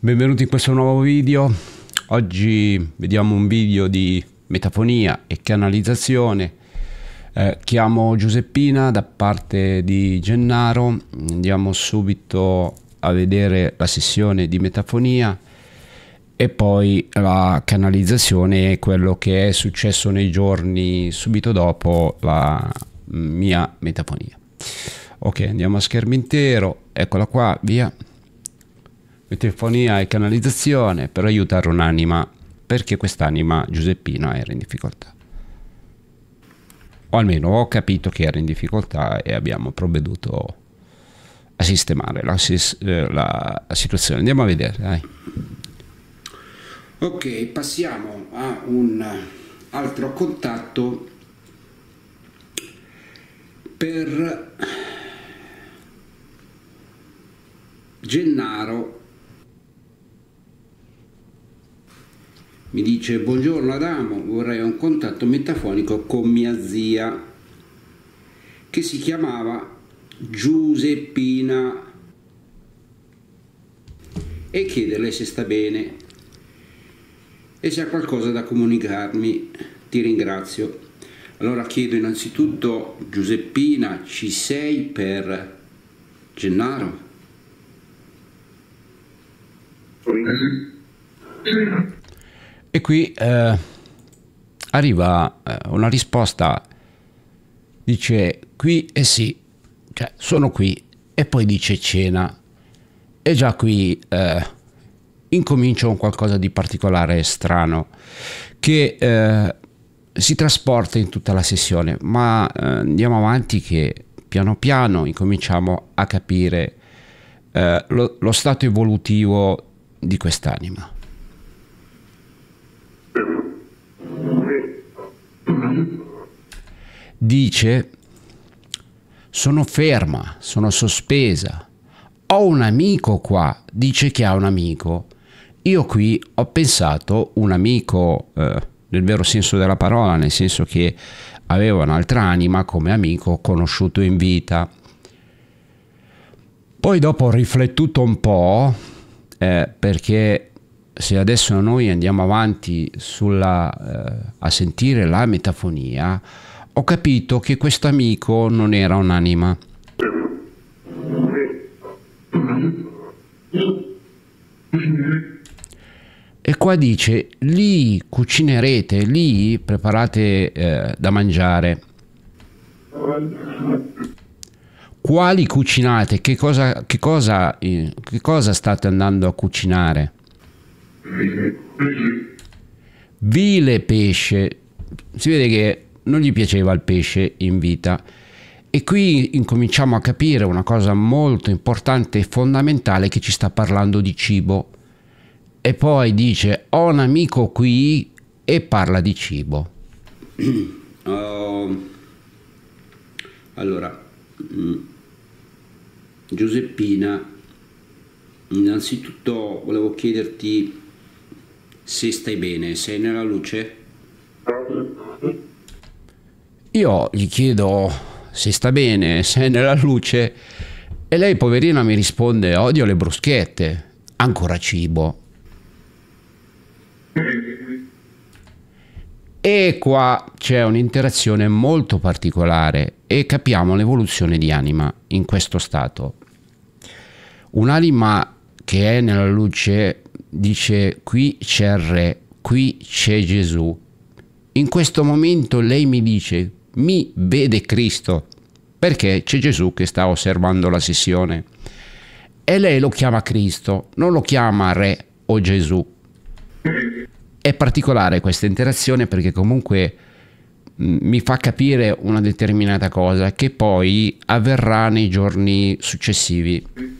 Benvenuti in questo nuovo video. Oggi vediamo un video di metafonia e canalizzazione. Eh, chiamo Giuseppina da parte di Gennaro. Andiamo subito a vedere la sessione di metafonia e poi la canalizzazione e quello che è successo nei giorni subito dopo la mia metafonia. Ok, andiamo a schermo intero. Eccola qua, via telefonia e canalizzazione per aiutare un'anima, perché quest'anima Giuseppina era in difficoltà. O almeno ho capito che era in difficoltà e abbiamo provveduto a sistemare la, la, eh, la situazione. Andiamo a vedere, dai. Ok, passiamo a un altro contatto per Gennaro Mi dice buongiorno Adamo, vorrei un contatto metafonico con mia zia che si chiamava Giuseppina e chiederle se sta bene e se ha qualcosa da comunicarmi. Ti ringrazio. Allora chiedo innanzitutto Giuseppina, ci sei per Gennaro? Sì. E qui eh, arriva eh, una risposta, dice qui e eh sì, cioè sono qui, e poi dice cena. E già qui eh, incomincia un qualcosa di particolare e strano che eh, si trasporta in tutta la sessione, ma eh, andiamo avanti che piano piano incominciamo a capire eh, lo, lo stato evolutivo di quest'anima. Dice, sono ferma, sono sospesa, ho un amico qua, dice che ha un amico. Io qui ho pensato un amico eh, nel vero senso della parola, nel senso che aveva un'altra anima come amico conosciuto in vita. Poi dopo ho riflettuto un po' eh, perché se adesso noi andiamo avanti sulla, eh, a sentire la metafonia, ho capito che questo amico non era un'anima. E qua dice, lì cucinerete, lì preparate eh, da mangiare. Quali cucinate? Che cosa, che cosa, eh, che cosa state andando a cucinare? Vile pesce. Si vede che non gli piaceva il pesce in vita. E qui incominciamo a capire una cosa molto importante e fondamentale che ci sta parlando di cibo. E poi dice ho un amico qui e parla di cibo. Uh, allora, mm, Giuseppina, innanzitutto volevo chiederti se stai bene, sei nella luce? Io gli chiedo se sta bene, se è nella luce e lei poverina mi risponde odio le bruschette, ancora cibo. E qua c'è un'interazione molto particolare e capiamo l'evoluzione di anima in questo stato. Un'anima che è nella luce dice qui c'è il re, qui c'è Gesù. In questo momento lei mi dice, mi vede Cristo, perché c'è Gesù che sta osservando la sessione. E lei lo chiama Cristo, non lo chiama Re o Gesù. È particolare questa interazione perché comunque mm, mi fa capire una determinata cosa che poi avverrà nei giorni successivi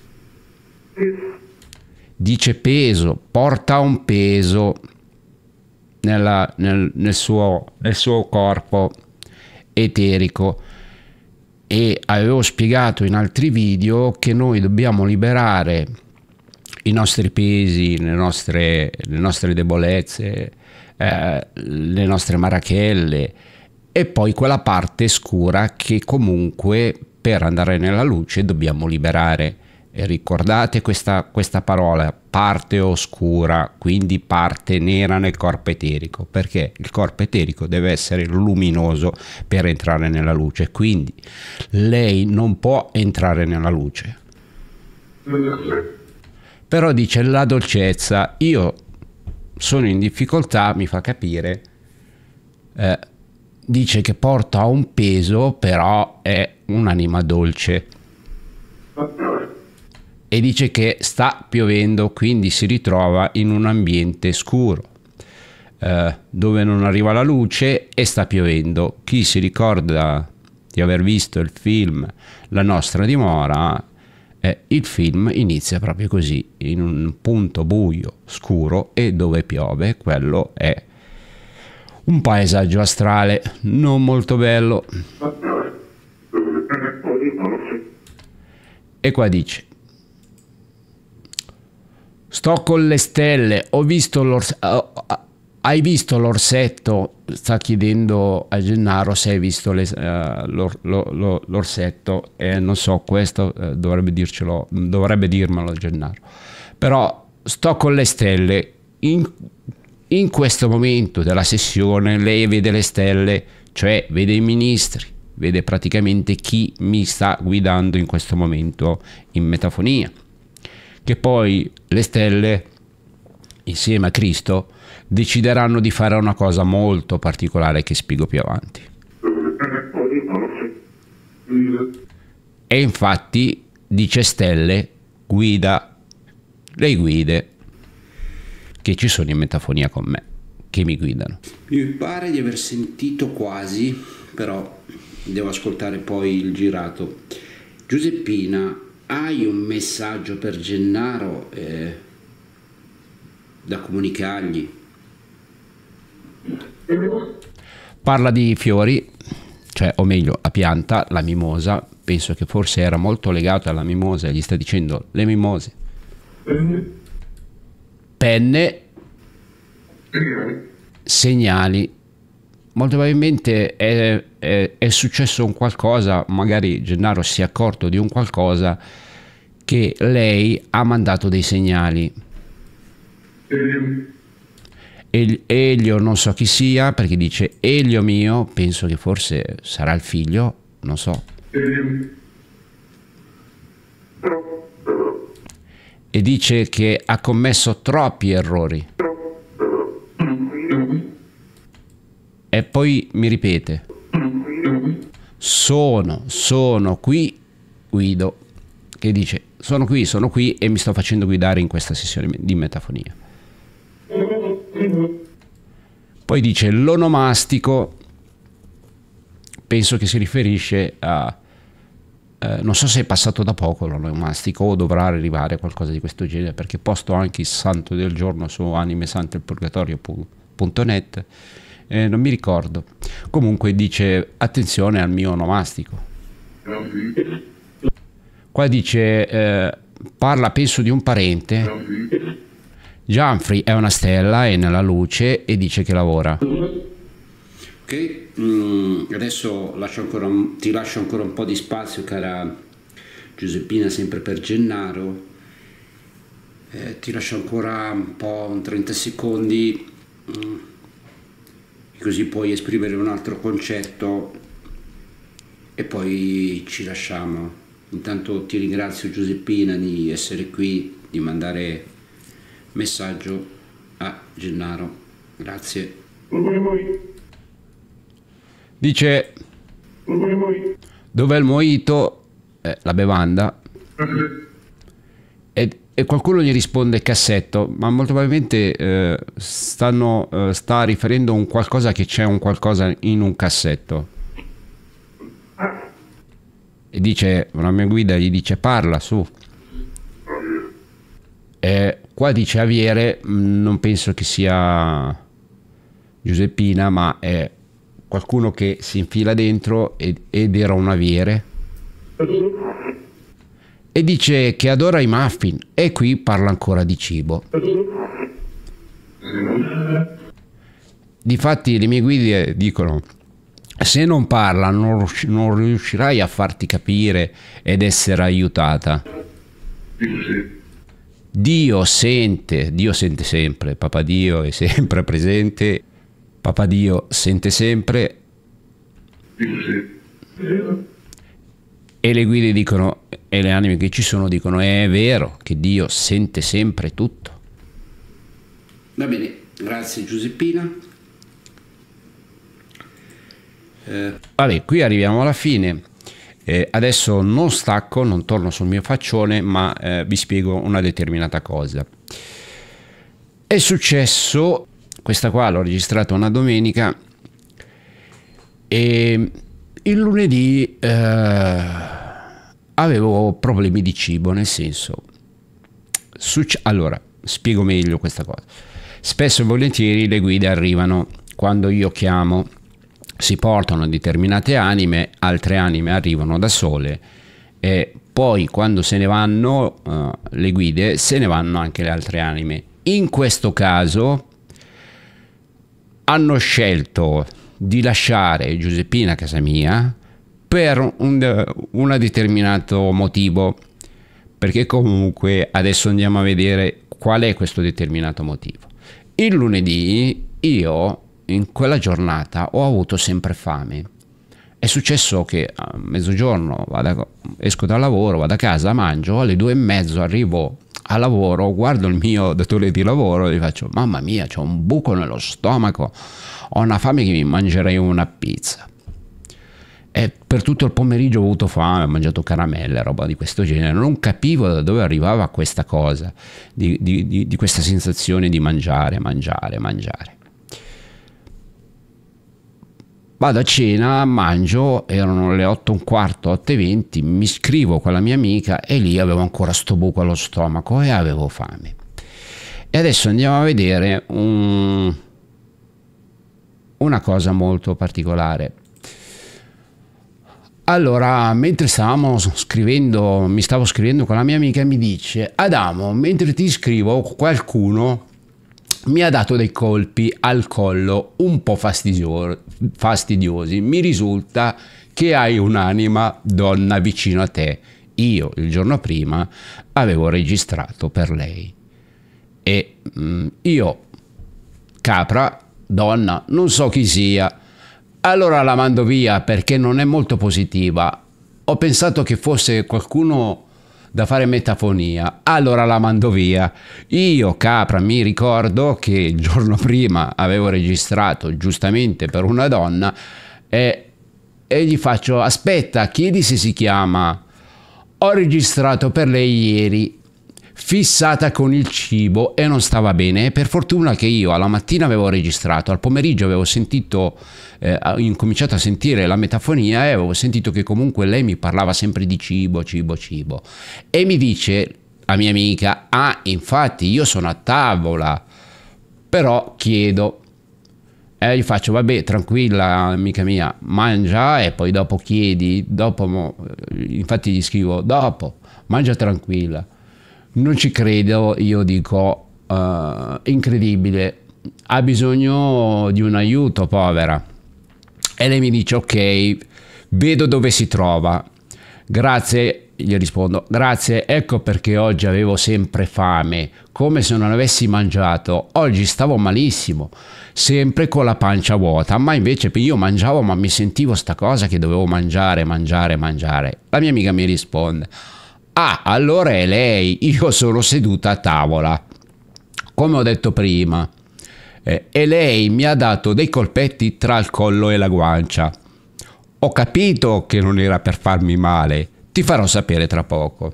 dice peso, porta un peso nella, nel, nel, suo, nel suo corpo eterico e avevo spiegato in altri video che noi dobbiamo liberare i nostri pesi, le nostre, le nostre debolezze, eh, le nostre marachelle e poi quella parte scura che comunque per andare nella luce dobbiamo liberare. E ricordate questa, questa parola, parte oscura, quindi parte nera nel corpo eterico, perché il corpo eterico deve essere luminoso per entrare nella luce, quindi lei non può entrare nella luce. Però dice la dolcezza, io sono in difficoltà, mi fa capire, eh, dice che porta un peso, però è un'anima dolce e dice che sta piovendo, quindi si ritrova in un ambiente scuro eh, dove non arriva la luce e sta piovendo. Chi si ricorda di aver visto il film La nostra dimora, eh, il film inizia proprio così, in un punto buio, scuro e dove piove, quello è un paesaggio astrale non molto bello. E qua dice Sto con le stelle, ho visto l'orsetto. Eh, hai visto l'orsetto? Sta chiedendo a Gennaro se hai visto le, uh, l'or, lo, lo, l'orsetto. e eh, non so, questo dovrebbe dircelo, dovrebbe dirmelo Gennaro. Però sto con le stelle. In, in questo momento della sessione lei vede le stelle, cioè vede i ministri, vede praticamente chi mi sta guidando in questo momento in metafonia. Che poi le stelle insieme a Cristo decideranno di fare una cosa molto particolare che spiego più avanti. E infatti dice stelle, guida, le guide che ci sono in metafonia con me, che mi guidano. Mi pare di aver sentito quasi, però devo ascoltare poi il girato. Giuseppina hai un messaggio per Gennaro eh, da comunicargli? Parla di fiori, cioè, o meglio, a pianta, la mimosa, penso che forse era molto legata alla mimosa e gli sta dicendo le mimose. Penne, segnali, molto probabilmente è eh, è successo un qualcosa, magari Gennaro si è accorto di un qualcosa che lei ha mandato dei segnali. Elio. El non so chi sia perché dice Elio mio, penso che forse sarà il figlio, non so. E dice che ha commesso troppi errori. E poi mi ripete sono, sono qui Guido che dice sono qui, sono qui e mi sto facendo guidare in questa sessione di metafonia. Poi dice l'onomastico penso che si riferisce a eh, non so se è passato da poco l'onomastico o dovrà arrivare a qualcosa di questo genere perché posto anche il santo del giorno su animesante.net eh, non mi ricordo. Comunque dice attenzione al mio onomastico. Qua dice eh, parla penso di un parente. Gianfri è una stella, è nella luce e dice che lavora. Ok, mm, adesso lascio un, ti lascio ancora un po' di spazio, cara Giuseppina, sempre per Gennaro. Eh, ti lascio ancora un po', un 30 secondi. Mm così puoi esprimere un altro concetto e poi ci lasciamo. Intanto ti ringrazio Giuseppina di essere qui, di mandare messaggio a Gennaro. Grazie. Dice Dov'è il Moito? Eh, la bevanda e qualcuno gli risponde cassetto, ma molto probabilmente eh, stanno, eh, sta riferendo un qualcosa che c'è un qualcosa in un cassetto. E dice, una mia guida gli dice parla su. E qua dice Aviere, mm, non penso che sia Giuseppina, ma è qualcuno che si infila dentro ed, ed era un Aviere e dice che adora i muffin e qui parla ancora di cibo. Difatti le mie guide dicono se non parla non, non riuscirai a farti capire ed essere aiutata. Dio sente, Dio sente sempre, Papa Dio è sempre presente, Papa Dio sente sempre. E le guide dicono, e le anime che ci sono dicono, è vero che Dio sente sempre tutto. Va bene, grazie Giuseppina. Eh. Vale, qui arriviamo alla fine. Eh, adesso non stacco, non torno sul mio faccione, ma eh, vi spiego una determinata cosa. È successo, questa qua l'ho registrata una domenica, e il lunedì eh, avevo problemi di cibo, nel senso... Succe- allora, spiego meglio questa cosa. Spesso e volentieri le guide arrivano quando io chiamo, si portano determinate anime, altre anime arrivano da sole e poi quando se ne vanno uh, le guide se ne vanno anche le altre anime. In questo caso hanno scelto di lasciare Giuseppina a casa mia per un, un determinato motivo, perché comunque adesso andiamo a vedere qual è questo determinato motivo. Il lunedì io in quella giornata ho avuto sempre fame. È successo che a mezzogiorno vado, esco dal lavoro, vado a casa, mangio, alle due e mezzo arrivo a lavoro, guardo il mio datore di lavoro e gli faccio, mamma mia, c'è un buco nello stomaco ho una fame che mi mangerei una pizza. E per tutto il pomeriggio ho avuto fame, ho mangiato caramelle, roba di questo genere. Non capivo da dove arrivava questa cosa, di, di, di, di questa sensazione di mangiare, mangiare, mangiare. Vado a cena, mangio, erano le 8 e un quarto, 8 e 20, mi scrivo con la mia amica e lì avevo ancora sto buco allo stomaco e avevo fame. E adesso andiamo a vedere un, una cosa molto particolare. Allora, mentre stavamo scrivendo, mi stavo scrivendo con la mia amica, e mi dice, Adamo, mentre ti scrivo qualcuno mi ha dato dei colpi al collo un po' fastidiosi. Mi risulta che hai un'anima donna vicino a te. Io il giorno prima avevo registrato per lei. E mh, mm, io, capra, donna, non so chi sia, allora la mando via perché non è molto positiva. Ho pensato che fosse qualcuno da fare metafonia, allora la mando via. Io, capra, mi ricordo che il giorno prima avevo registrato giustamente per una donna e, e gli faccio aspetta, chiedi se si chiama. Ho registrato per lei ieri fissata con il cibo e non stava bene. Per fortuna che io alla mattina avevo registrato, al pomeriggio avevo sentito, eh, ho incominciato a sentire la metafonia e avevo sentito che comunque lei mi parlava sempre di cibo, cibo, cibo. E mi dice la mia amica, ah infatti io sono a tavola, però chiedo. E gli faccio, vabbè, tranquilla, amica mia, mangia e poi dopo chiedi, dopo, mo... infatti gli scrivo, dopo, mangia tranquilla non ci credo, io dico uh, incredibile, ha bisogno di un aiuto, povera. E lei mi dice ok, vedo dove si trova. Grazie, gli rispondo, grazie, ecco perché oggi avevo sempre fame, come se non avessi mangiato. Oggi stavo malissimo, sempre con la pancia vuota, ma invece io mangiavo ma mi sentivo sta cosa che dovevo mangiare, mangiare, mangiare. La mia amica mi risponde, Ah, allora è lei, io sono seduta a tavola. Come ho detto prima, eh, e lei mi ha dato dei colpetti tra il collo e la guancia. Ho capito che non era per farmi male, ti farò sapere tra poco.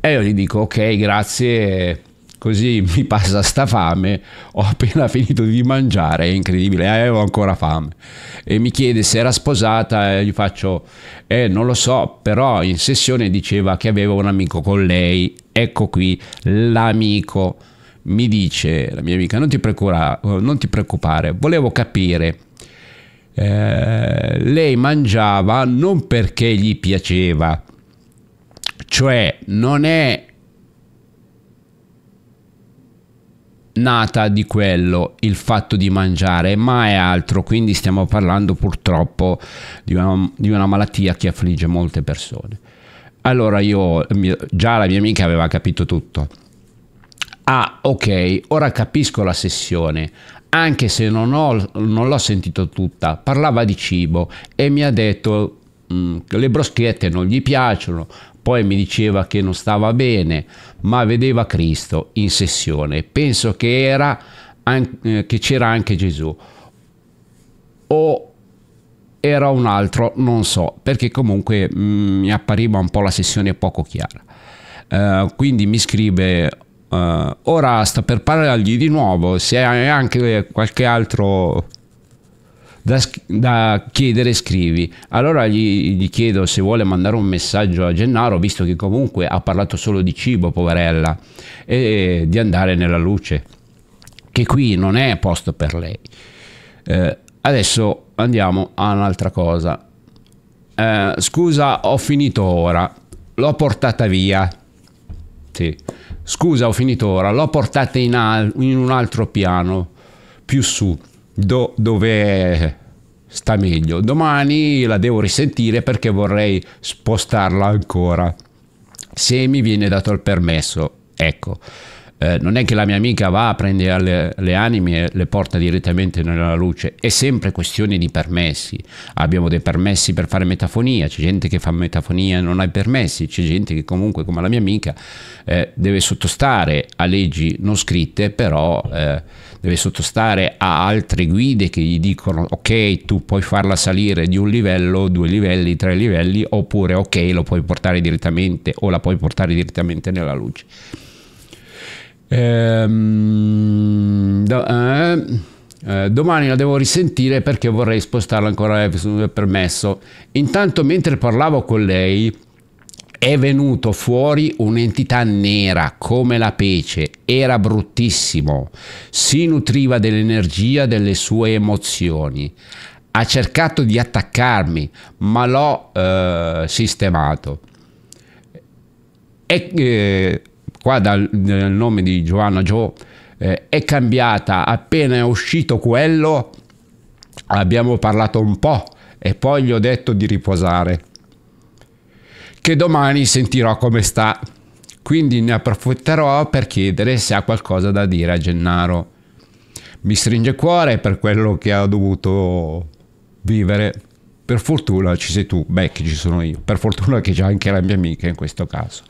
E io gli dico ok, grazie così mi passa sta fame, ho appena finito di mangiare, è incredibile, eh, avevo ancora fame. E mi chiede se era sposata e gli faccio, eh non lo so, però in sessione diceva che aveva un amico con lei, ecco qui l'amico. Mi dice la mia amica, non ti, non ti preoccupare, volevo capire. Eh, lei mangiava non perché gli piaceva, cioè non è nata di quello il fatto di mangiare, ma è altro, quindi stiamo parlando purtroppo di una, di una malattia che affligge molte persone. Allora io, già la mia amica aveva capito tutto. Ah, ok, ora capisco la sessione, anche se non, ho, non l'ho sentito tutta, parlava di cibo e mi ha detto mh, mm, le broschette non gli piacciono, poi mi diceva che non stava bene, ma vedeva Cristo in sessione. Penso che, era, eh, che c'era anche Gesù. O era un altro, non so, perché comunque mh, mm, mi appariva un po' la sessione poco chiara. Uh, quindi mi scrive, uh, ora sto per parlargli di nuovo, se hai anche qualche altro da, da chiedere scrivi. Allora gli, gli, chiedo se vuole mandare un messaggio a Gennaro, visto che comunque ha parlato solo di cibo, poverella, e di andare nella luce, che qui non è posto per lei. Eh, adesso andiamo a un'altra cosa. Eh, scusa, ho finito ora, l'ho portata via. Sì. Scusa, ho finito ora, l'ho portata in, al- in un altro piano, più su do, dove sta meglio. Domani la devo risentire perché vorrei spostarla ancora. Se mi viene dato il permesso, ecco. Eh, non è che la mia amica va, prende le, le anime e le porta direttamente nella luce, è sempre questione di permessi. Abbiamo dei permessi per fare metafonia, c'è gente che fa metafonia e non ha i permessi, c'è gente che comunque come la mia amica eh, deve sottostare a leggi non scritte, però eh, deve sottostare a altre guide che gli dicono ok tu puoi farla salire di un livello, due livelli, tre livelli, oppure ok lo puoi portare direttamente o la puoi portare direttamente nella luce. Ehm, do, eh, eh, domani la devo risentire perché vorrei spostarla ancora è eh, permesso. Intanto mentre parlavo con lei è venuto fuori un'entità nera come la pece, era bruttissimo, si nutriva dell'energia delle sue emozioni ha cercato di attaccarmi, ma l'ho eh, sistemato. E eh, qua dal, dal nome di Giovanna Gio eh, è cambiata appena è uscito quello abbiamo parlato un po' e poi gli ho detto di riposare che domani sentirò come sta quindi ne approfitterò per chiedere se ha qualcosa da dire a Gennaro mi stringe cuore per quello che ha dovuto vivere per fortuna ci sei tu, beh che ci sono io, per fortuna che c'è anche la mia amica in questo caso.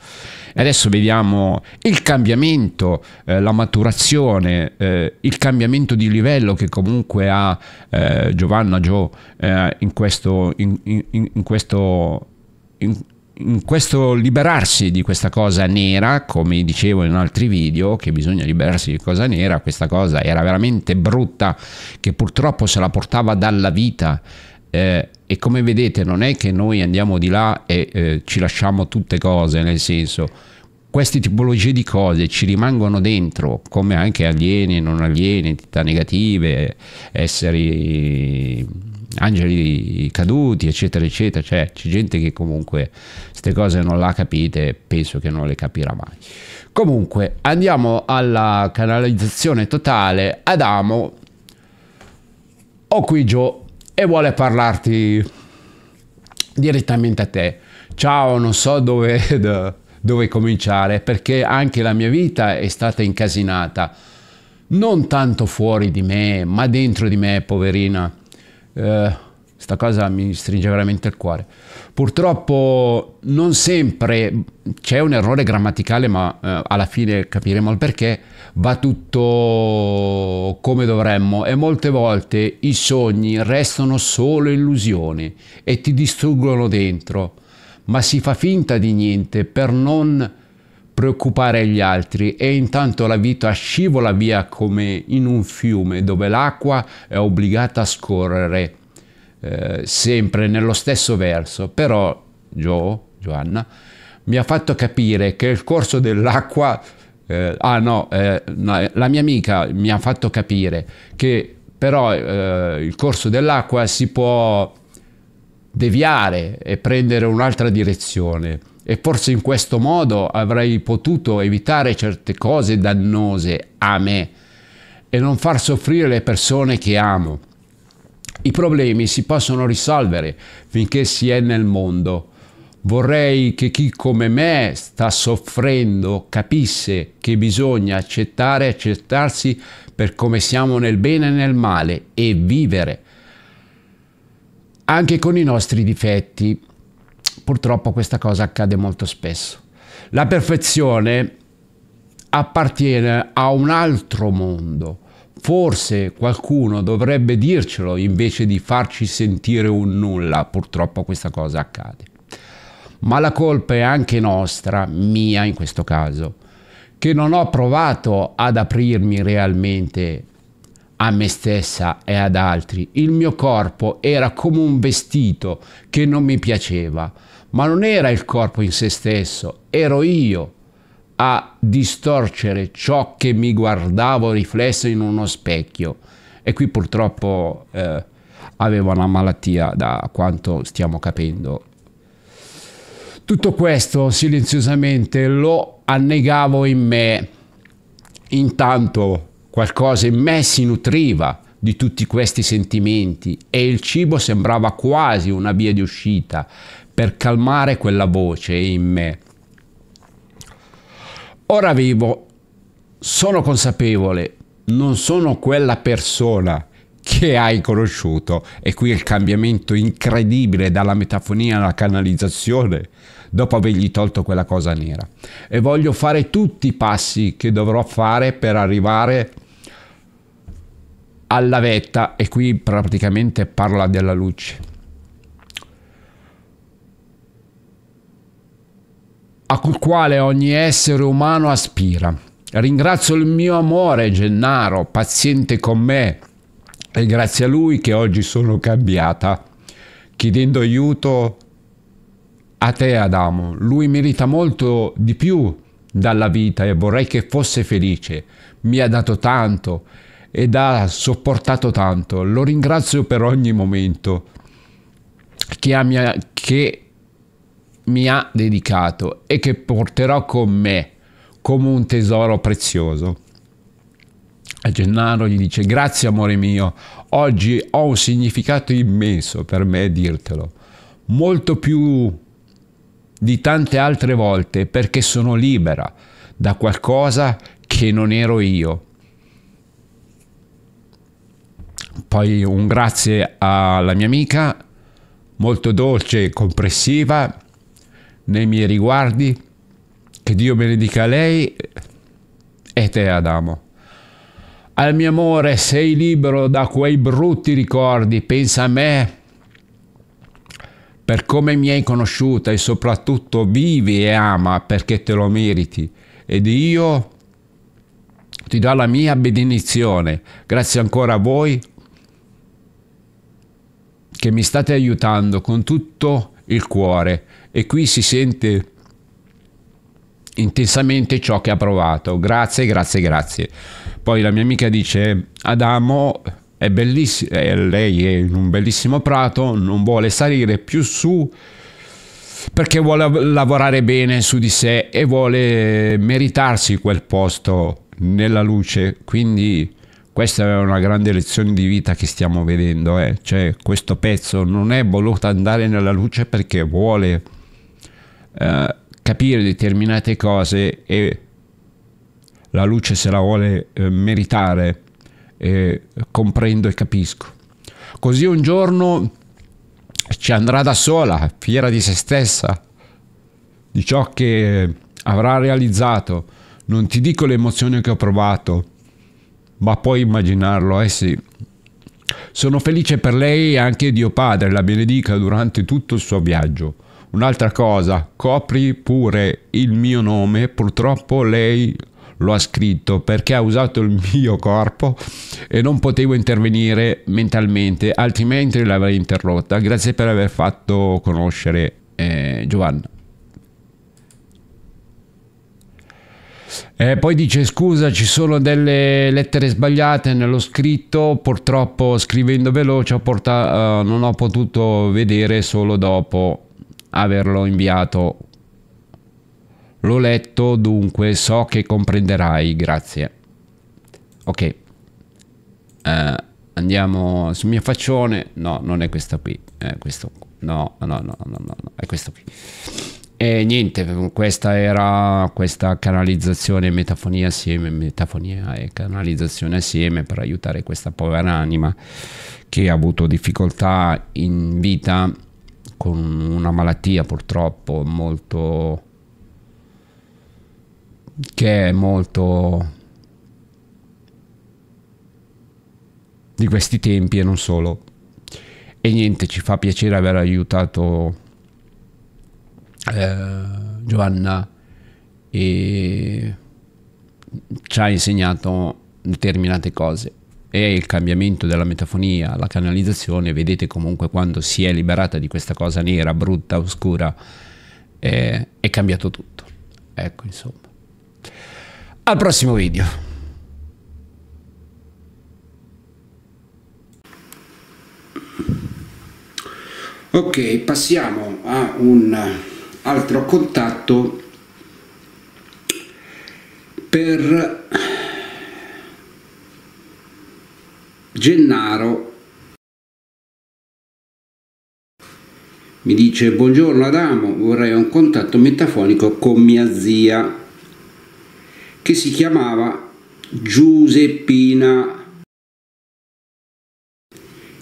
Adesso vediamo il cambiamento, eh, la maturazione, eh, il cambiamento di livello che comunque ha eh, Giovanna Gio eh, in questo, in, in, in questo in questo liberarsi di questa cosa nera, come dicevo in altri video, che bisogna liberarsi di cosa nera, questa cosa era veramente brutta, che purtroppo se la portava dalla vita. Eh, e come vedete non è che noi andiamo di là e eh, ci lasciamo tutte cose, nel senso queste tipologie di cose ci rimangono dentro, come anche alieni e non alieni, entità negative, esseri angeli caduti, eccetera, eccetera. Cioè, c'è gente che comunque queste cose non l'ha capite e penso che non le capirà mai. Comunque, andiamo alla canalizzazione totale. Adamo, ho qui Gio e vuole parlarti direttamente a te. Ciao, non so dove, dove cominciare perché anche la mia vita è stata incasinata, non tanto fuori di me, ma dentro di me, poverina. Eh, Sta cosa mi stringe veramente il cuore. Purtroppo non sempre c'è un errore grammaticale, ma eh, alla fine capiremo il perché. Va tutto come dovremmo e molte volte i sogni restano solo illusioni e ti distruggono dentro, ma si fa finta di niente per non preoccupare gli altri e intanto la vita scivola via come in un fiume dove l'acqua è obbligata a scorrere eh, sempre nello stesso verso, però Joe, Giovanna, mi ha fatto capire che il corso dell'acqua, eh, ah no, eh, no, eh, la mia amica mi ha fatto capire che però eh, il corso dell'acqua si può deviare e prendere un'altra direzione e forse in questo modo avrei potuto evitare certe cose dannose a me e non far soffrire le persone che amo. I problemi si possono risolvere finché si è nel mondo. Vorrei che chi come me sta soffrendo capisse che bisogna accettare e accettarsi per come siamo nel bene e nel male e vivere. Anche con i nostri difetti. Purtroppo questa cosa accade molto spesso. La perfezione appartiene a un altro mondo Forse qualcuno dovrebbe dircelo invece di farci sentire un nulla. Purtroppo questa cosa accade. Ma la colpa è anche nostra, mia in questo caso, che non ho provato ad aprirmi realmente a me stessa e ad altri. Il mio corpo era come un vestito che non mi piaceva, ma non era il corpo in se stesso, ero io a distorcere ciò che mi guardavo riflesso in uno specchio. E qui purtroppo eh, avevo una malattia da quanto stiamo capendo. Tutto questo silenziosamente lo annegavo in me. Intanto qualcosa in me si nutriva di tutti questi sentimenti e il cibo sembrava quasi una via di uscita per calmare quella voce in me Ora vivo, sono consapevole, non sono quella persona che hai conosciuto e qui il cambiamento incredibile dalla metafonia alla canalizzazione dopo avergli tolto quella cosa nera e voglio fare tutti i passi che dovrò fare per arrivare alla vetta e qui praticamente parla della luce a quale ogni essere umano aspira. Ringrazio il mio amore Gennaro, paziente con me, e grazie a lui che oggi sono cambiata, chiedendo aiuto a te Adamo. Lui merita molto di più dalla vita e vorrei che fosse felice. Mi ha dato tanto ed ha sopportato tanto. Lo ringrazio per ogni momento che, ha mia, che mi ha dedicato e che porterò con me come un tesoro prezioso. A Gennaro gli dice grazie amore mio, oggi ho un significato immenso per me dirtelo, molto più di tante altre volte perché sono libera da qualcosa che non ero io. Poi un grazie alla mia amica, molto dolce e compressiva, nei miei riguardi. Che Dio benedica lei e te, Adamo. Al mio amore, sei libero da quei brutti ricordi, pensa a me per come mi hai conosciuta e soprattutto vivi e ama perché te lo meriti. Ed io ti do la mia benedizione. Grazie ancora a voi che mi state aiutando con tutto il cuore e qui si sente intensamente ciò che ha provato. Grazie, grazie, grazie. Poi la mia amica dice, Adamo è bellissimo, eh, lei è in un bellissimo prato, non vuole salire più su perché vuole lavorare bene su di sé e vuole meritarsi quel posto nella luce. Quindi questa è una grande lezione di vita che stiamo vedendo. Eh. Cioè, questo pezzo non è voluto andare nella luce perché vuole eh, capire determinate cose e la luce se la vuole eh, meritare, eh, comprendo e capisco. Così un giorno ci andrà da sola, fiera di se stessa, di ciò che avrà realizzato. Non ti dico l'emozione che ho provato, ma puoi immaginarlo, eh sì. Sono felice per lei e anche Dio Padre la benedica durante tutto il suo viaggio. Un'altra cosa, copri pure il mio nome, purtroppo lei lo ha scritto perché ha usato il mio corpo e non potevo intervenire mentalmente, altrimenti l'avrei interrotta. Grazie per aver fatto conoscere eh, Giovanna. Eh, poi dice scusa ci sono delle lettere sbagliate nello scritto, purtroppo scrivendo veloce ho portato, uh, eh, non ho potuto vedere solo dopo averlo inviato. L'ho letto, dunque so che comprenderai, grazie. Ok. Uh, andiamo sul mio faccione. No, non è questa qui. È questo. No, no, no, no, no, no. È questo qui. E niente, questa era questa canalizzazione e metafonia assieme, metafonia e canalizzazione assieme per aiutare questa povera anima che ha avuto difficoltà in vita con una malattia purtroppo molto che è molto di questi tempi e non solo e niente ci fa piacere aver aiutato eh, Giovanna e ci ha insegnato determinate cose e il cambiamento della metafonia, la canalizzazione, vedete comunque quando si è liberata di questa cosa nera, brutta, oscura, eh, è cambiato tutto. Ecco, insomma. Al prossimo video. Ok, passiamo a un altro contatto per Gennaro mi dice buongiorno Adamo, vorrei un contatto metafonico con mia zia che si chiamava Giuseppina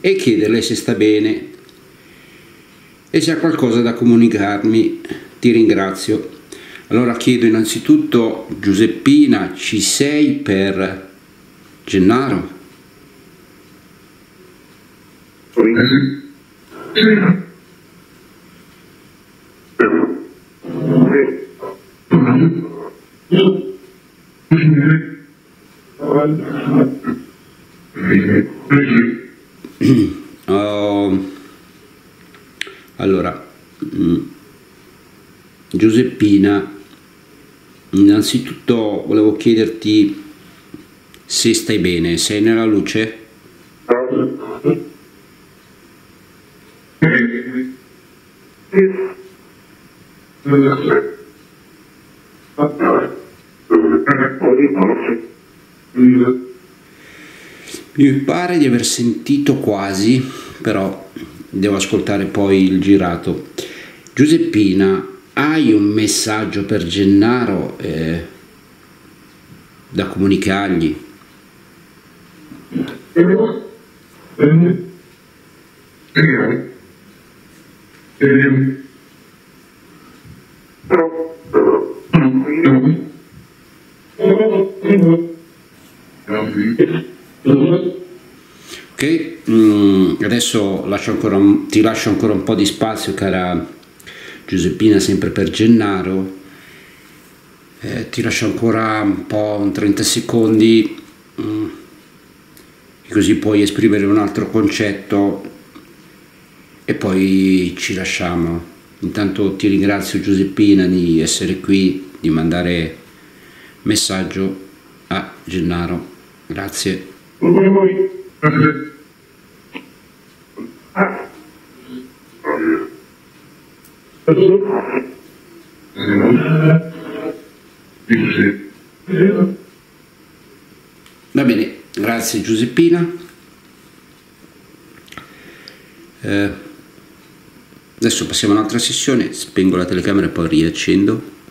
e chiederle se sta bene e se ha qualcosa da comunicarmi. Ti ringrazio. Allora chiedo innanzitutto Giuseppina, ci sei per Gennaro? Sì. Sì. Oh, allora, mm, Giuseppina, innanzitutto volevo chiederti se stai bene, sei nella luce? It's Mi pare di aver sentito quasi, però devo ascoltare poi il girato. Giuseppina, hai un messaggio per Gennaro eh, da comunicargli? Eh, eh, eh Ok, mm, adesso lascio ancora, ti lascio ancora un po' di spazio, cara Giuseppina, sempre per Gennaro. Eh, ti lascio ancora un po', un 30 secondi, mm, così puoi esprimere un altro concetto e poi ci lasciamo. Intanto ti ringrazio Giuseppina di essere qui, di mandare messaggio a Gennaro. Grazie. Ah. Va bene, grazie Giuseppina. Eh, Adesso passiamo a un'altra sessione, spengo la telecamera e poi riaccendo.